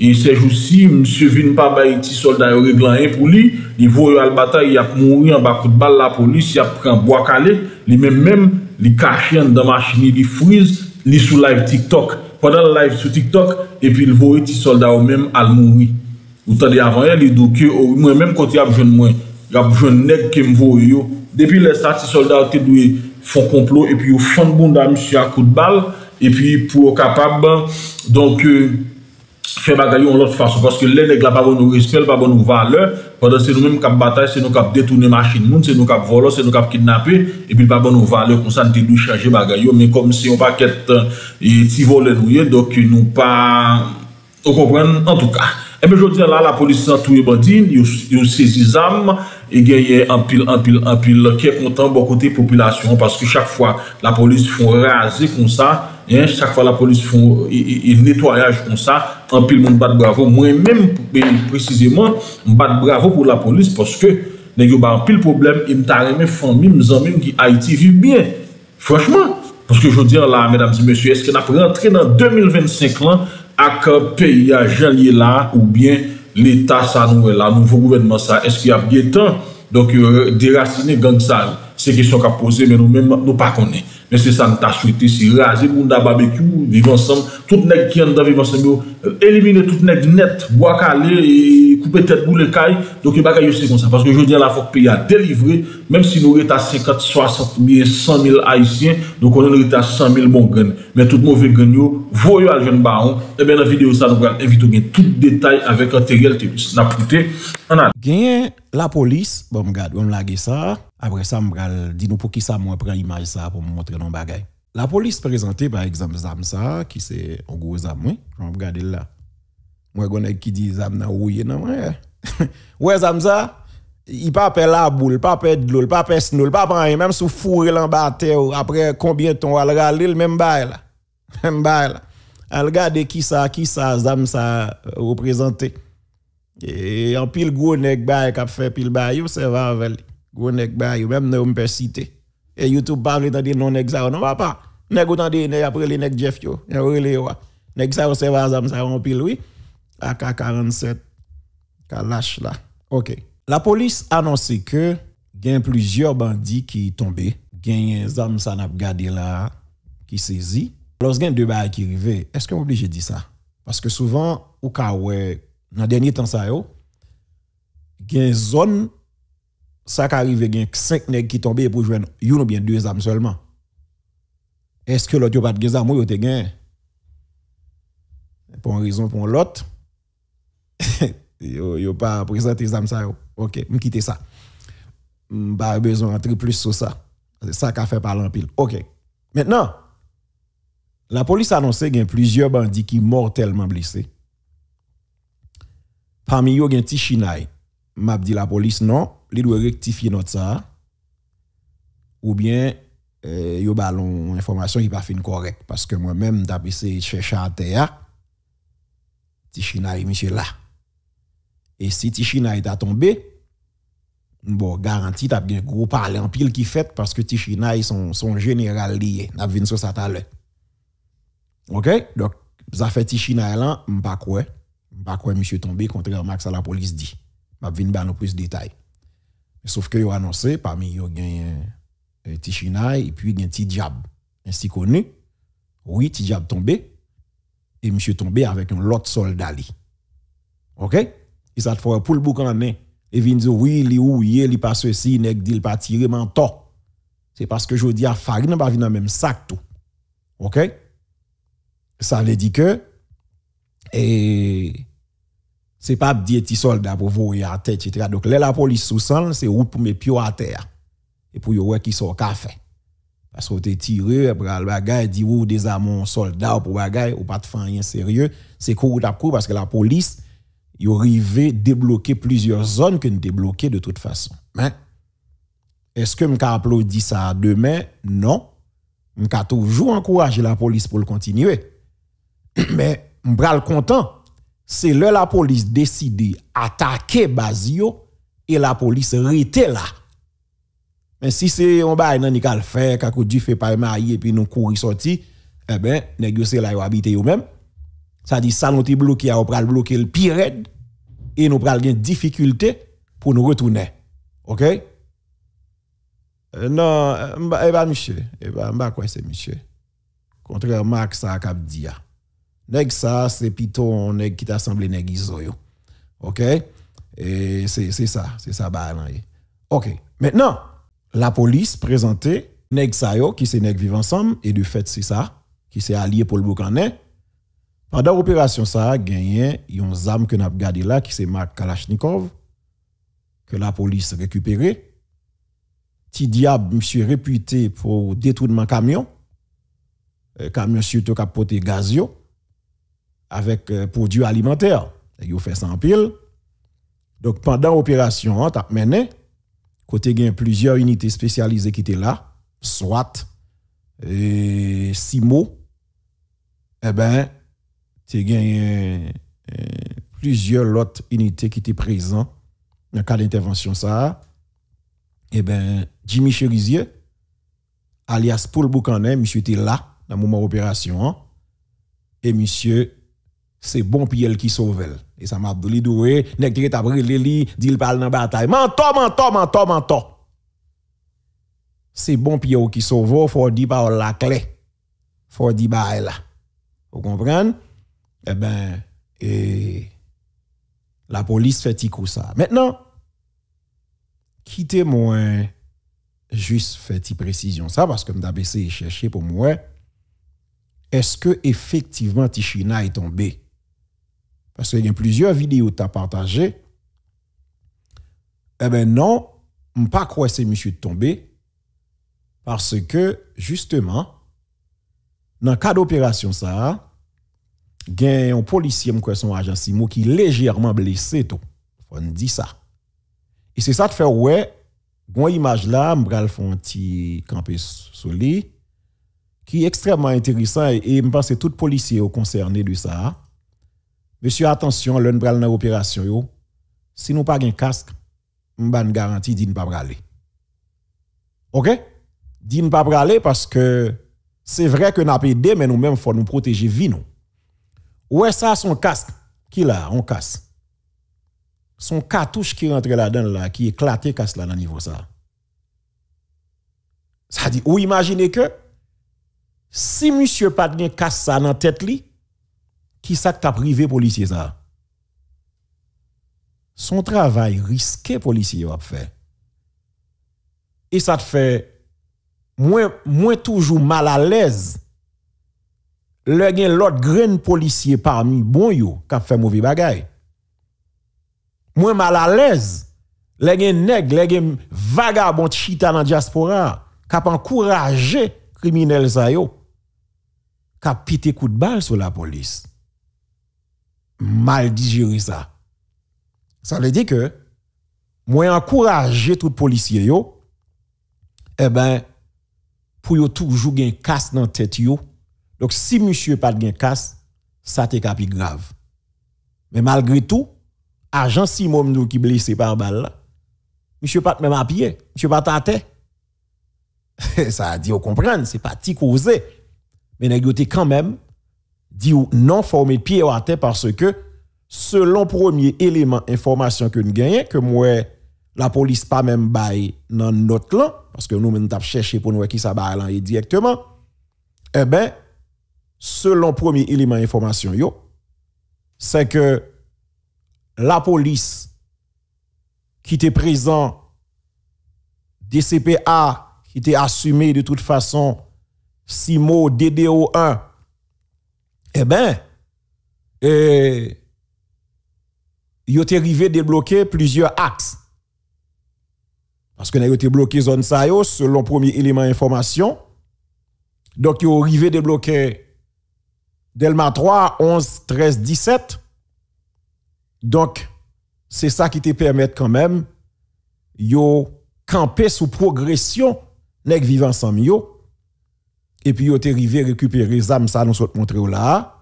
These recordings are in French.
E sej ou si, msye vin pa ba iti solda yo reglan en pou li, li vo yo al batay, yak moun ri an ba kout bal la pou li, si ap pre an bo akale, li men men, li kache an damash, ni li freeze, ni sou live TikTok. Pendan live sou TikTok, epi li vo iti solda yo men al moun ri. Ou tade avan en, li do ke, mwen men, mwen mwen konti ap joun mwen, ap joun neg kem vo yo. Depi le sati solda yo te dwe fon komplo, epi yo fon bon da msye akout bal, epi pou yo kapab, donk, euh, fè bagayou an lòt fasyon, pòske lè lèk la pa bon nou rispel, pa bon nou valeur, pòdè se nou mèm kap batay, se nou kap detounè machin moun, se nou kap volò, se nou kap kinapè, epil pa bon nou valeur, kon san te lou chanjè bagayou, mè kom se yon pa kèt euh, ti volè nou ye, dok yon nou pa okopren, an tout ka. E mè jòtè la, la polis nan touye badin, yon sezi zam, e genye anpil, anpil, anpil ki e kontan bokote populasyon paske chak fwa la polis fwen raze kon sa chak fwa la polis fwen netoyaj kon sa anpil moun bat bravo mwen menm preziseman mbat bravo pou la polis poske nen yo ba anpil problem e mta reme fwen mim, zan mim ki Haiti vive bien fwanchman poske joun diyan la, mesdames et messieurs eske na prentre nan 2025 lan ak euh, peyi a jenye la ou bien l'Etat sa nouwe la, nouvo gouvenman sa eski apy etan, donk euh, derasine gansan, se ki son ka pose men nou mèm nou pa konen Men se sa nou ta souyte, se raze, pou nou da barbecue, vive ansam, tout nek kyan nou da vive ansam yo, elimine euh, tout nek net, wakale, koupe tet bou le kay, donke baka yo se kon sa, paske joun gen la fokpe ya delivre, menm si nou re ta 50, 60, 100 mil haisyen, donke nou re ta 100 mil bon gen, men tout nou ve gen yo, voyo al jen ba an, e ben nan video sa nou gran evito gen tout detay avek an teriyel tebis, na poute, anan. Gen la polis, bom gad, bom lage sa, Après ça, je dis nous pour qui ça, moi, prends image ça pour me montrer bagay La police présentée, par exemple, Zamsa ça, qui c'est un gros Zam, je regarder là. Moi, je qui dit Zamsa, ouye nan non, ouais. ouais, Zam ça, il pas peur la boule, pas peur de l'eau, pas peur snow, pas peur même sous fourré l'en bas après combien de temps, elle aller, le même bail Même bail Elle qui ça, qui ça, Zamsa, ça euh, représenté. Et en pile gros nek bail qui a fait pile bail, vous va avec gros nèg ba yo même ne et youtube parle dans des non nèg non papa nèg autant des nèg après les nèg Jeff yo et relé yo nèg ça c'est bazam ça en pile oui AK 47 Kalash là OK la police annoncé que gain plusieurs bandits qui tombés gain des armes ça n'a gardé là qui saisi lorsqu'un deux bails qui rivé est-ce que obligé de dire ça parce que souvent au cas où dans dernier temps ça yo gain zone ça qui arrive, il y a 5 nègres qui tombent pour jouer, il y bien deux âmes seulement. Est-ce que l'autre n'a pas de âmes ou il y a Pour une raison, pour l'autre, il a pas présenté les âmes Ok, je quitte ça. Je pas besoin d'entrer plus sur ça. C'est ça qui fait parler en pile. Ok. Maintenant, la police a annoncé qu'il y a plusieurs bandits qui sont mortellement blessés. Parmi eux, il y a un petit Chinaï. M'a dit la police non li doit rectifier notre ça ou bien euh, yo ballon information qui pas fin correct parce que moi-même t'a essayé chercher à terre Tichina et monsieur là et si Tichina est tombé bon garanti t'as bien gros parler en pile qui fait parce que Tichina ils son général lié n'a vu sur ça tout à l'heure OK donc ça fait Tichina là m'pas quoi m'pas quoi monsieur tombé contrairement à ce que la police dit m'a vinn ba nous plus de détails Sauf que a annoncé, parmi eux, il y a Tichinaï et puis il y a Tidjab, ainsi connu. Oui, Tidjab tombé. Et monsieur tombé avec un lot soldat. OK? Et ça te fait pour le main. Et vient dire, oui, li ou, li pas ceci, il n'est pas tiré, tort. C'est parce que je dis à farine, pas dans même sac tout. OK? Ça veut dire que, et, ce n'est pas des petits soldats pour voir à terre, etc. Donc, là, la police sous sang, c'est route pour mes pieds à terre. Et pour voir qui sont café. Parce que avez tiré, pour le bagage, dit ou oh, des amants soldats pour bagage, ou pas de faire rien sérieux. C'est court parce que la police, ils à débloquer plusieurs zones que vous débloquer de toute façon. Mais, est-ce que vous applaudi ça demain? Non. Vous toujours encourager la police pour le continuer. Mais, le content c'est là la police décide attaquer Bazio et la police rete là. Mais si c'est on bail nan faire, fait kako du fait pas marié et puis nous courir sorti, eh ben nèg c'est là yo habite eux même. Ça dit ça nous a bloqué, on pral bloquer le pire et nous pral gen difficulté pour nous retourner. OK euh, Non, euh, eh ben monsieur, eh ben quoi c'est monsieur. Contrairement à ça qu'a dit hein nèg ça c'est plutôt on nèg qui t'assemble nèg isoyo. OK Et c'est ça, c'est ça bah OK. Maintenant, la police présentait nèg ça yo qui c'est nèg vivant ensemble et de fait c'est ça qui s'est allié pour le Boucanet. Pendant l'opération ça a gagné yon zam que n'a gardé là qui c'est Mark Kalachnikov que la police récupéré. Ti diable monsieur réputé pour détournement camion. camion e, camion surtout capoté gazio avec euh, produits alimentaires. Ils fait ça en pile. Donc pendant l'opération, tu mené, côté gain plusieurs unités spécialisées qui étaient là, soit et euh, SIMO, eh bien, tu gagné euh, plusieurs autres unités qui étaient présentes dans le cas d'intervention ça. Eh ben, Jimmy Cherizier, alias Paul Boucanet, monsieur était là dans le moment de hein. Et monsieur c'est bon piel qui sauve elle. Et ça m'a dit, doué, nest qui t'a brûlé li, dit il parle dans bataille. Mentor, mentor, mentor, mentor. C'est bon piel qui sauve, oh, faut dire par la clé. Faut dire par là. Vous comprenez Eh ben et la police fait tic ça. Maintenant, quittez moi juste fait précision ça parce que me baissé chercher pour moi est-ce que effectivement Tichina est tombé parce qu'il y a plusieurs vidéos que tu as partagées, eh bien non, je ne pas croire ces monsieur tombé parce que justement, dans le cas d'opération, ça, il y a un policier, son agent qui est légèrement blessé. Tout. On dit ça. Et c'est ça qui fait, ouais, une image là, je Fonti un petit campé sur qui est extrêmement intéressant et je pense que tout policier est concerné de ça. Monsieur, attention, l'un bral dans l'opération, Si nous pas un casque, m'ban garantie d'y ne pas braler. OK? Dit ne pas braler parce que c'est vrai que n'a PD, mais nous-mêmes, faut nous protéger vie, Où est ça, son casque, qui là, on casse. Son cartouche qui rentre là-dedans, là, qui éclaté, casse là, dans niveau ça. Ça dit, ou imaginez que, si monsieur pas casse ça dans tête qui ça privé policier ça Son travail risqué policier va faire. Et ça te fait moins moins toujours mal à l'aise. Le l'autre policier parmi bon yo qui fait mauvais bagay. Moins mal à l'aise. Le nègre, nèg, vagabond chita dans diaspora qui encourager criminels ça yo. Qui pité coup de balle sur la police mal digérer ça. Ça veut dire que moi encourager tout policier yo eh ben pour yo toujours gain casse dans tête Donc si monsieur pas gagne casse, ça t'est capi grave. Mais malgré tout, agent Simon qui blessé par balle monsieur pas même à pied, monsieur pas à tête. ça a dit, on comprend, c'est pas ti causé. Mais négoter quand même dit ou non formé pied à parce que selon premier élément information que nous gagnons que moi la police pas même bail dans notre langue, parce que nous nous t'a cherché pour nous qui ça directement eh ben selon premier élément information yo c'est que la police qui était présent DCPA qui était assumé de toute façon Simo DDO1 eh bien, euh, a ont arrivé débloquer plusieurs axes. Parce que nous avons bloqué zone ça, selon premier élément d'information. Donc, ils arrivé débloquer Delma 3, 11, 13, 17. Donc, c'est ça qui te permet quand même, de camper sous progression, avec vivant ensemble yo et puis ils ont arrivé récupérer les armes, ça nous sommes montré là.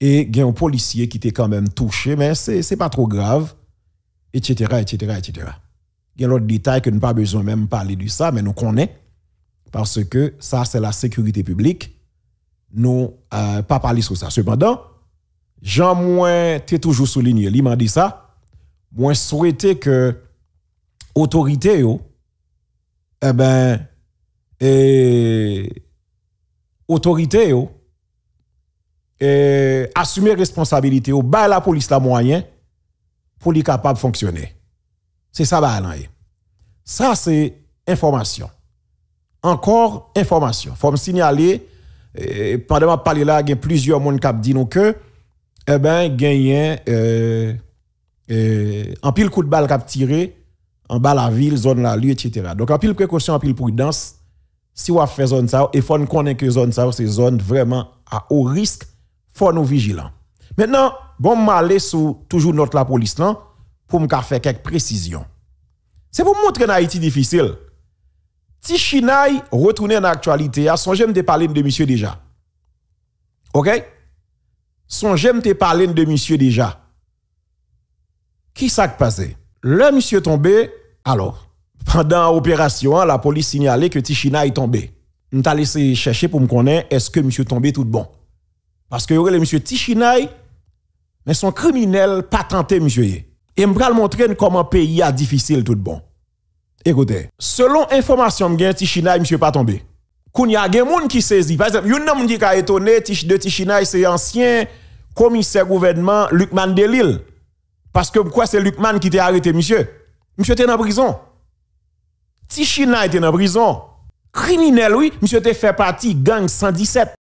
Et il y a un policier qui était quand même touché, mais c'est n'est pas trop grave, etc., etc., etc. Il y a l'autre détail que nous pas besoin même parler de ça, mais nous connaissons, parce que ça, c'est la sécurité publique. Nous euh, pas parler sur ça. Cependant, Jean moins t'es toujours souligné, il m'a dit ça. Moi souhaité que l'autorité eh ben, et autorité yo euh, assumer responsabilité au bas la police la moyen pour les capable fonctionner c'est ça ba ça c'est information encore information faut me signaler pendant euh, pendant ma parler là il y a plusieurs monde qui dit que eh ben gagnent, euh, en euh, pile coup de balle qui tiré en bas la ville zone la rue etc. donc en pile précaution en pile prudence si on fait zone ça, et faut connaître que zone ça, c'est zone vraiment à haut risque, faut nous vigilants. Maintenant, bon, m'aller sous toujours notre la police pour me faire quelques précisions. C'est pour montrer Haïti difficile. Si Chinaï retourne en actualité, son j'aime de parler de monsieur déjà. OK? Son j'aime de parler de monsieur déjà. Qui s'est passé? Le monsieur tombé, alors, pendant l'opération, hein, la police signalait que Tichina est tombé. On t'a laissé chercher pour me connaître est-ce que monsieur tombé tout bon. Parce que le monsieur Tichinaï, mais son criminel pas tenté monsieur. Et me montrer comment pays est difficile tout bon. Écoutez, selon information que Tichinaï monsieur pas tombé. Quand y a des gens qui saisissent, par exemple, il y a qui a étonné de Tichina, c'est ancien commissaire gouvernement Lucman Delil. Parce que pourquoi c'est Lucman qui t'a arrêté, monsieur? Monsieur était en prison. Tichina était la prison. Criminel, oui, monsieur était fait partie gang 117.